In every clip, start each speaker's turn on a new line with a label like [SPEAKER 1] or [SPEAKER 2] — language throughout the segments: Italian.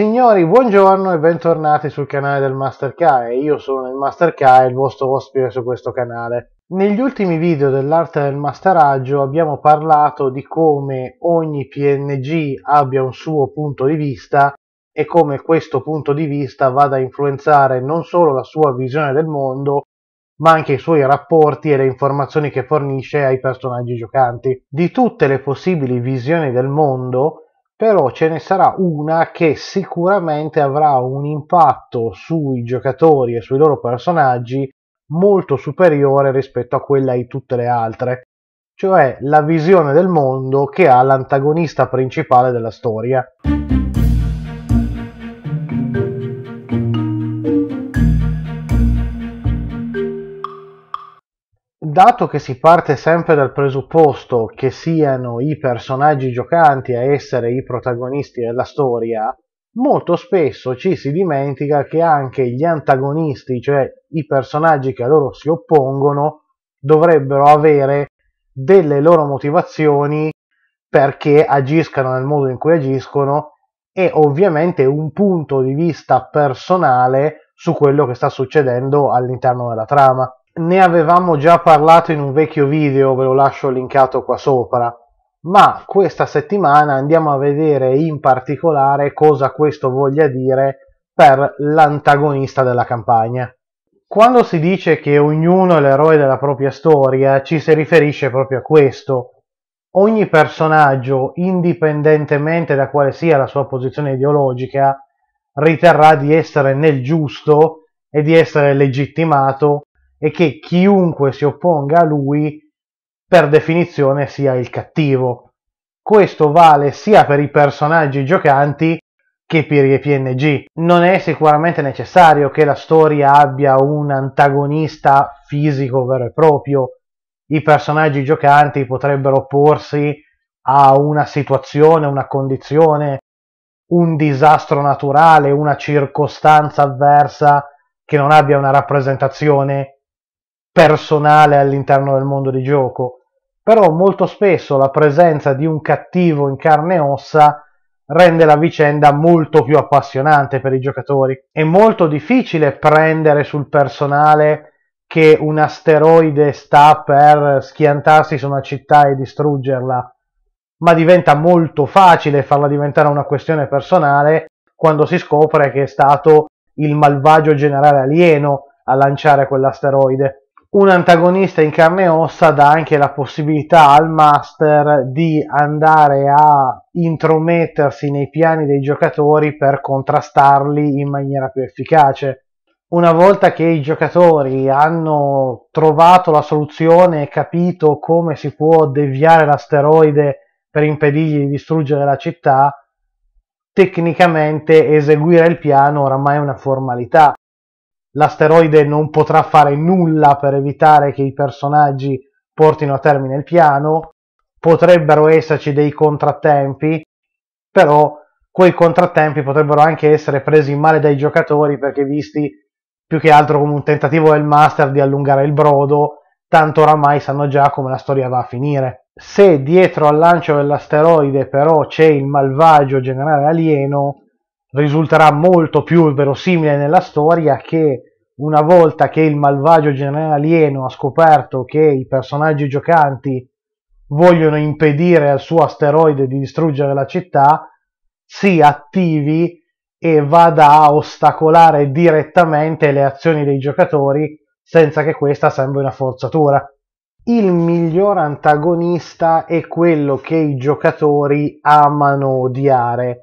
[SPEAKER 1] Signori, buongiorno e bentornati sul canale del Master K. Io sono il Master K, il vostro ospite su questo canale. Negli ultimi video dell'arte del masteraggio abbiamo parlato di come ogni PNG abbia un suo punto di vista e come questo punto di vista vada a influenzare non solo la sua visione del mondo, ma anche i suoi rapporti e le informazioni che fornisce ai personaggi giocanti. Di tutte le possibili visioni del mondo, però ce ne sarà una che sicuramente avrà un impatto sui giocatori e sui loro personaggi molto superiore rispetto a quella di tutte le altre, cioè la visione del mondo che ha l'antagonista principale della storia. dato che si parte sempre dal presupposto che siano i personaggi giocanti a essere i protagonisti della storia, molto spesso ci si dimentica che anche gli antagonisti, cioè i personaggi che a loro si oppongono, dovrebbero avere delle loro motivazioni perché agiscano nel modo in cui agiscono e ovviamente un punto di vista personale su quello che sta succedendo all'interno della trama ne avevamo già parlato in un vecchio video, ve lo lascio linkato qua sopra, ma questa settimana andiamo a vedere in particolare cosa questo voglia dire per l'antagonista della campagna. Quando si dice che ognuno è l'eroe della propria storia, ci si riferisce proprio a questo. Ogni personaggio, indipendentemente da quale sia la sua posizione ideologica, riterrà di essere nel giusto e di essere legittimato e che chiunque si opponga a lui per definizione sia il cattivo. Questo vale sia per i personaggi giocanti che per i PNG. Non è sicuramente necessario che la storia abbia un antagonista fisico vero e proprio. I personaggi giocanti potrebbero opporsi a una situazione, una condizione, un disastro naturale, una circostanza avversa che non abbia una rappresentazione personale all'interno del mondo di gioco, però molto spesso la presenza di un cattivo in carne e ossa rende la vicenda molto più appassionante per i giocatori. È molto difficile prendere sul personale che un asteroide sta per schiantarsi su una città e distruggerla, ma diventa molto facile farla diventare una questione personale quando si scopre che è stato il malvagio generale alieno a lanciare quell'asteroide un antagonista in carne e ossa dà anche la possibilità al master di andare a intromettersi nei piani dei giocatori per contrastarli in maniera più efficace. Una volta che i giocatori hanno trovato la soluzione e capito come si può deviare l'asteroide per impedirgli di distruggere la città, tecnicamente eseguire il piano oramai è una formalità l'asteroide non potrà fare nulla per evitare che i personaggi portino a termine il piano, potrebbero esserci dei contrattempi, però quei contrattempi potrebbero anche essere presi in male dai giocatori perché visti più che altro come un tentativo del master di allungare il brodo, tanto oramai sanno già come la storia va a finire. Se dietro al lancio dell'asteroide però c'è il malvagio generale alieno, risulterà molto più verosimile nella storia che una volta che il malvagio generale alieno ha scoperto che i personaggi giocanti vogliono impedire al suo asteroide di distruggere la città, si attivi e vada a ostacolare direttamente le azioni dei giocatori senza che questa sembri una forzatura. Il miglior antagonista è quello che i giocatori amano odiare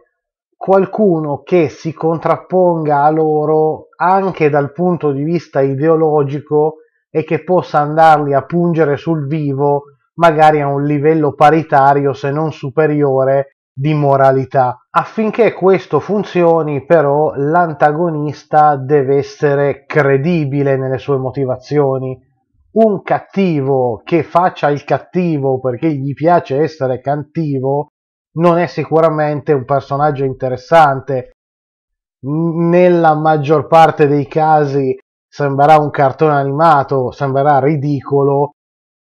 [SPEAKER 1] qualcuno che si contrapponga a loro anche dal punto di vista ideologico e che possa andarli a pungere sul vivo magari a un livello paritario se non superiore di moralità. Affinché questo funzioni però l'antagonista deve essere credibile nelle sue motivazioni. Un cattivo che faccia il cattivo perché gli piace essere cattivo non è sicuramente un personaggio interessante. Nella maggior parte dei casi sembrerà un cartone animato, sembrerà ridicolo,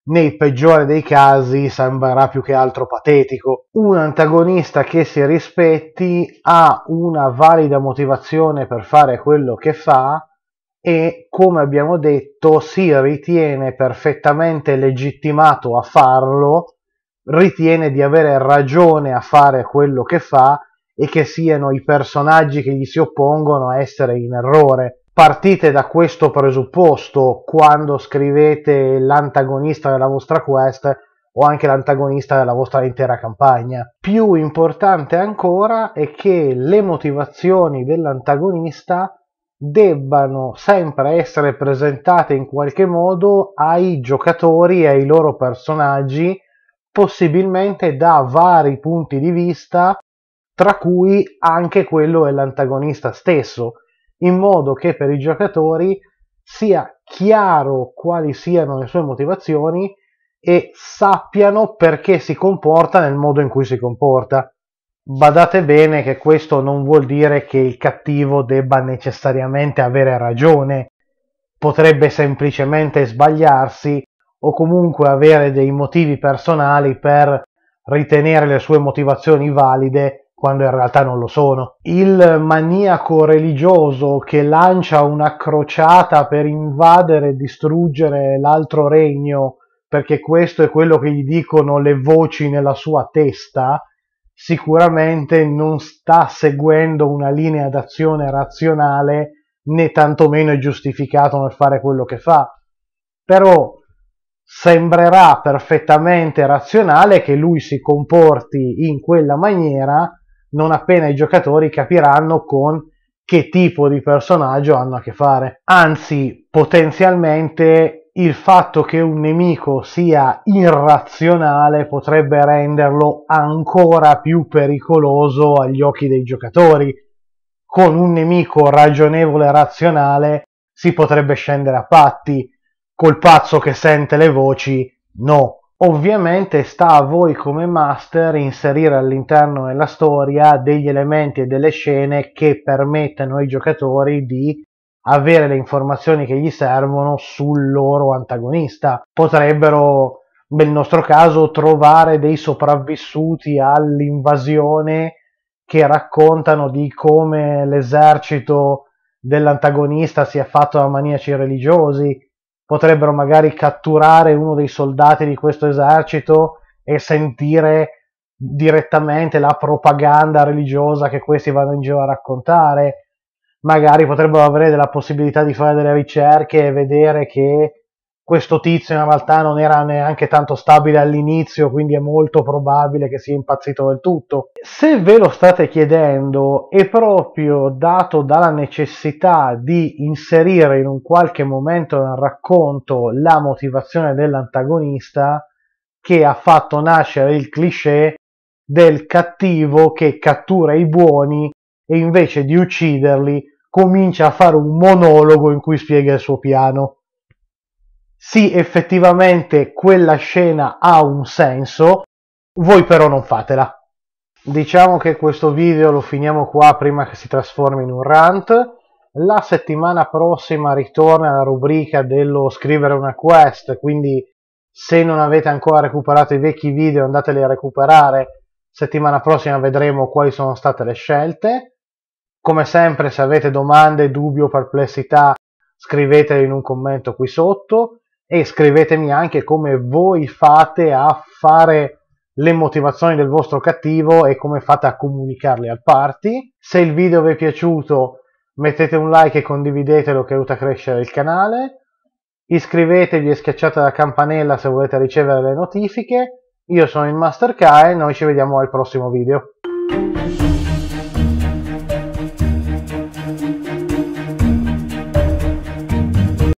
[SPEAKER 1] nei peggiori dei casi sembrerà più che altro patetico. Un antagonista che si rispetti ha una valida motivazione per fare quello che fa e, come abbiamo detto, si ritiene perfettamente legittimato a farlo ritiene di avere ragione a fare quello che fa e che siano i personaggi che gli si oppongono a essere in errore. Partite da questo presupposto quando scrivete l'antagonista della vostra quest o anche l'antagonista della vostra intera campagna. Più importante ancora è che le motivazioni dell'antagonista debbano sempre essere presentate in qualche modo ai giocatori e ai loro personaggi possibilmente da vari punti di vista, tra cui anche quello dell'antagonista stesso, in modo che per i giocatori sia chiaro quali siano le sue motivazioni e sappiano perché si comporta nel modo in cui si comporta. Badate bene che questo non vuol dire che il cattivo debba necessariamente avere ragione, potrebbe semplicemente sbagliarsi o comunque avere dei motivi personali per ritenere le sue motivazioni valide quando in realtà non lo sono. Il maniaco religioso che lancia una crociata per invadere e distruggere l'altro regno perché questo è quello che gli dicono le voci nella sua testa, sicuramente non sta seguendo una linea d'azione razionale né tantomeno è giustificato nel fare quello che fa. Però sembrerà perfettamente razionale che lui si comporti in quella maniera non appena i giocatori capiranno con che tipo di personaggio hanno a che fare. Anzi, potenzialmente il fatto che un nemico sia irrazionale potrebbe renderlo ancora più pericoloso agli occhi dei giocatori. Con un nemico ragionevole e razionale si potrebbe scendere a patti col pazzo che sente le voci, no. Ovviamente sta a voi come master inserire all'interno della storia degli elementi e delle scene che permettano ai giocatori di avere le informazioni che gli servono sul loro antagonista. Potrebbero, nel nostro caso, trovare dei sopravvissuti all'invasione che raccontano di come l'esercito dell'antagonista sia fatto da maniaci religiosi, potrebbero magari catturare uno dei soldati di questo esercito e sentire direttamente la propaganda religiosa che questi vanno in giro a raccontare, magari potrebbero avere la possibilità di fare delle ricerche e vedere che questo tizio in realtà non era neanche tanto stabile all'inizio, quindi è molto probabile che sia impazzito del tutto. Se ve lo state chiedendo, è proprio dato dalla necessità di inserire in un qualche momento nel racconto la motivazione dell'antagonista che ha fatto nascere il cliché del cattivo che cattura i buoni e invece di ucciderli comincia a fare un monologo in cui spiega il suo piano sì, effettivamente quella scena ha un senso, voi però non fatela. Diciamo che questo video lo finiamo qua prima che si trasformi in un rant. La settimana prossima ritorna la rubrica dello scrivere una quest, quindi se non avete ancora recuperato i vecchi video andateli a recuperare. Settimana prossima vedremo quali sono state le scelte. Come sempre, se avete domande, dubbi o perplessità, scrivetele in un commento qui sotto e scrivetemi anche come voi fate a fare le motivazioni del vostro cattivo e come fate a comunicarle al party. Se il video vi è piaciuto mettete un like e condividetelo che aiuta a crescere il canale. Iscrivetevi e schiacciate la campanella se volete ricevere le notifiche. Io sono il Master Kai e noi ci vediamo al prossimo video.